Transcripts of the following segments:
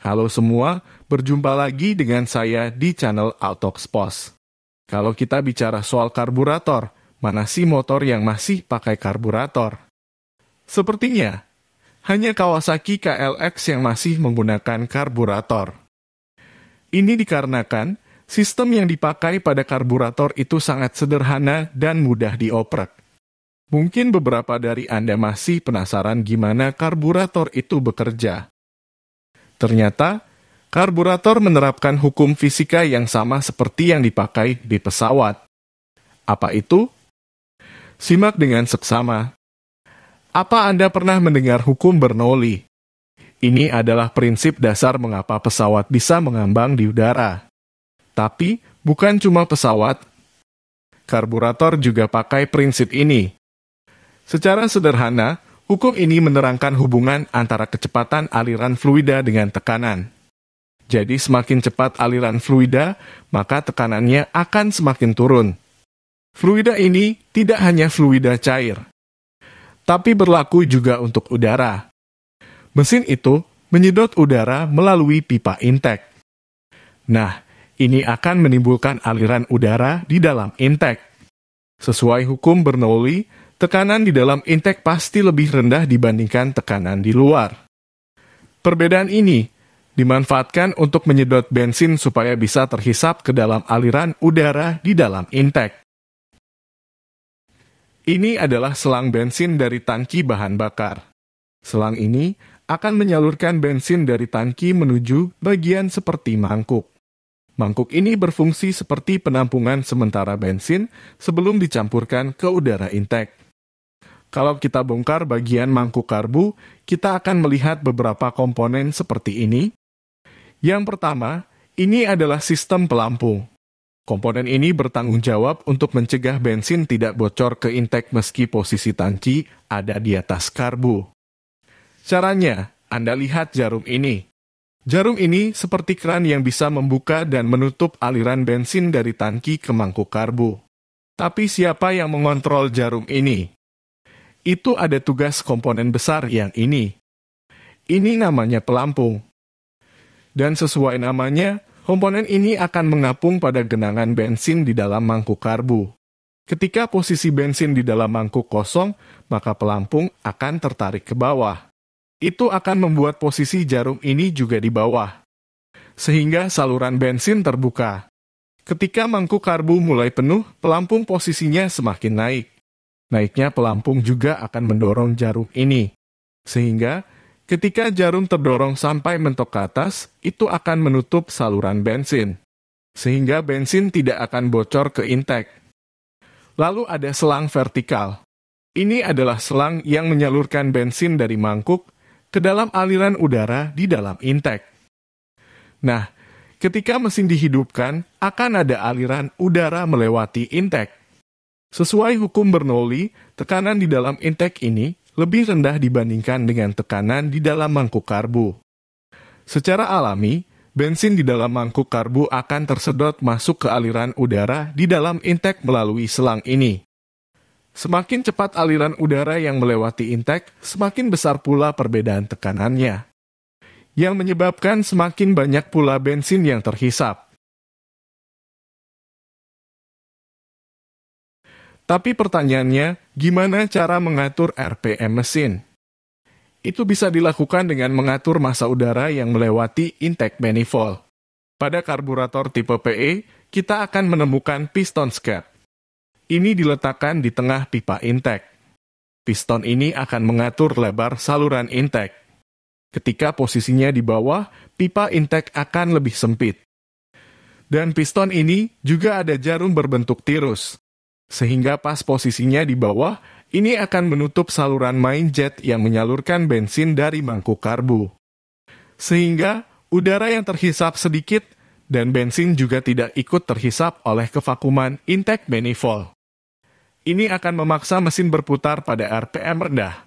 Halo semua, berjumpa lagi dengan saya di channel Autox Post. Kalau kita bicara soal karburator, mana sih motor yang masih pakai karburator? Sepertinya, hanya Kawasaki KLX yang masih menggunakan karburator. Ini dikarenakan sistem yang dipakai pada karburator itu sangat sederhana dan mudah dioprek. Mungkin beberapa dari Anda masih penasaran gimana karburator itu bekerja. Ternyata, karburator menerapkan hukum fisika yang sama seperti yang dipakai di pesawat. Apa itu? Simak dengan seksama. Apa Anda pernah mendengar hukum Bernoulli? Ini adalah prinsip dasar mengapa pesawat bisa mengambang di udara. Tapi, bukan cuma pesawat. Karburator juga pakai prinsip ini. Secara sederhana, Hukum ini menerangkan hubungan antara kecepatan aliran fluida dengan tekanan. Jadi semakin cepat aliran fluida, maka tekanannya akan semakin turun. Fluida ini tidak hanya fluida cair, tapi berlaku juga untuk udara. Mesin itu menyedot udara melalui pipa intake. Nah, ini akan menimbulkan aliran udara di dalam intake. Sesuai hukum Bernoulli, tekanan di dalam intake pasti lebih rendah dibandingkan tekanan di luar. Perbedaan ini dimanfaatkan untuk menyedot bensin supaya bisa terhisap ke dalam aliran udara di dalam intake. Ini adalah selang bensin dari tangki bahan bakar. Selang ini akan menyalurkan bensin dari tangki menuju bagian seperti mangkuk. Mangkuk ini berfungsi seperti penampungan sementara bensin sebelum dicampurkan ke udara intake. Kalau kita bongkar bagian mangkuk karbu, kita akan melihat beberapa komponen seperti ini. Yang pertama, ini adalah sistem pelampung. Komponen ini bertanggung jawab untuk mencegah bensin tidak bocor ke intake meski posisi tangki ada di atas karbu. Caranya, Anda lihat jarum ini. Jarum ini seperti keran yang bisa membuka dan menutup aliran bensin dari tangki ke mangkuk karbu. Tapi siapa yang mengontrol jarum ini? itu ada tugas komponen besar yang ini. Ini namanya pelampung. Dan sesuai namanya, komponen ini akan mengapung pada genangan bensin di dalam mangkuk karbu. Ketika posisi bensin di dalam mangkuk kosong, maka pelampung akan tertarik ke bawah. Itu akan membuat posisi jarum ini juga di bawah, sehingga saluran bensin terbuka. Ketika mangkuk karbu mulai penuh, pelampung posisinya semakin naik. Naiknya pelampung juga akan mendorong jarum ini. Sehingga ketika jarum terdorong sampai mentok ke atas, itu akan menutup saluran bensin. Sehingga bensin tidak akan bocor ke intake. Lalu ada selang vertikal. Ini adalah selang yang menyalurkan bensin dari mangkuk ke dalam aliran udara di dalam intake. Nah, ketika mesin dihidupkan, akan ada aliran udara melewati intake. Sesuai hukum Bernoulli, tekanan di dalam intake ini lebih rendah dibandingkan dengan tekanan di dalam mangkuk karbu. Secara alami, bensin di dalam mangkuk karbu akan tersedot masuk ke aliran udara di dalam intake melalui selang ini. Semakin cepat aliran udara yang melewati intake, semakin besar pula perbedaan tekanannya. Yang menyebabkan semakin banyak pula bensin yang terhisap. Tapi pertanyaannya, gimana cara mengatur RPM mesin? Itu bisa dilakukan dengan mengatur masa udara yang melewati intake manifold. Pada karburator tipe PE, kita akan menemukan piston skirt. Ini diletakkan di tengah pipa intake. Piston ini akan mengatur lebar saluran intake. Ketika posisinya di bawah, pipa intake akan lebih sempit. Dan piston ini juga ada jarum berbentuk tirus, sehingga pas posisinya di bawah, ini akan menutup saluran main jet yang menyalurkan bensin dari mangkuk karbu. Sehingga udara yang terhisap sedikit dan bensin juga tidak ikut terhisap oleh kevakuman intake manifold. Ini akan memaksa mesin berputar pada RPM rendah.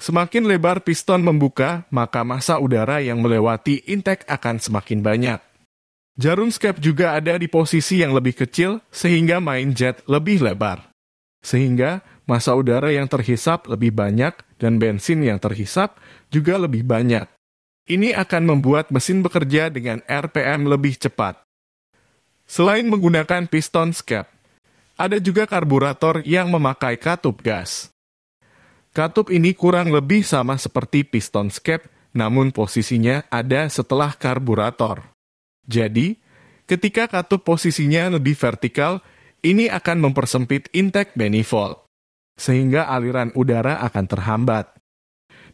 Semakin lebar piston membuka, maka massa udara yang melewati intake akan semakin banyak. Jarum skep juga ada di posisi yang lebih kecil sehingga main jet lebih lebar. Sehingga masa udara yang terhisap lebih banyak dan bensin yang terhisap juga lebih banyak. Ini akan membuat mesin bekerja dengan RPM lebih cepat. Selain menggunakan piston scap, ada juga karburator yang memakai katup gas. Katup ini kurang lebih sama seperti piston scap, namun posisinya ada setelah karburator. Jadi, ketika katup posisinya lebih anu vertikal, ini akan mempersempit intake manifold, sehingga aliran udara akan terhambat.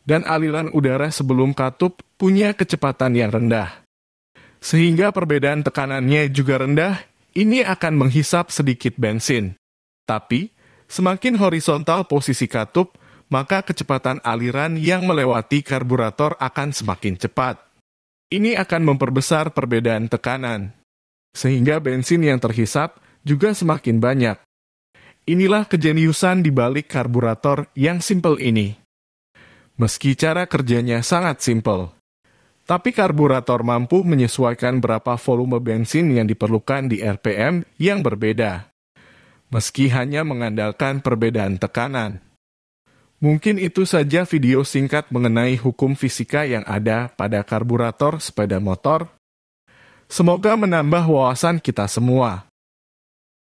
Dan aliran udara sebelum katup punya kecepatan yang rendah. Sehingga perbedaan tekanannya juga rendah, ini akan menghisap sedikit bensin. Tapi, semakin horizontal posisi katup, maka kecepatan aliran yang melewati karburator akan semakin cepat. Ini akan memperbesar perbedaan tekanan, sehingga bensin yang terhisap juga semakin banyak. Inilah kejeniusan di balik karburator yang simple ini. Meski cara kerjanya sangat simple, tapi karburator mampu menyesuaikan berapa volume bensin yang diperlukan di RPM yang berbeda, meski hanya mengandalkan perbedaan tekanan. Mungkin itu saja video singkat mengenai hukum fisika yang ada pada karburator sepeda motor. Semoga menambah wawasan kita semua.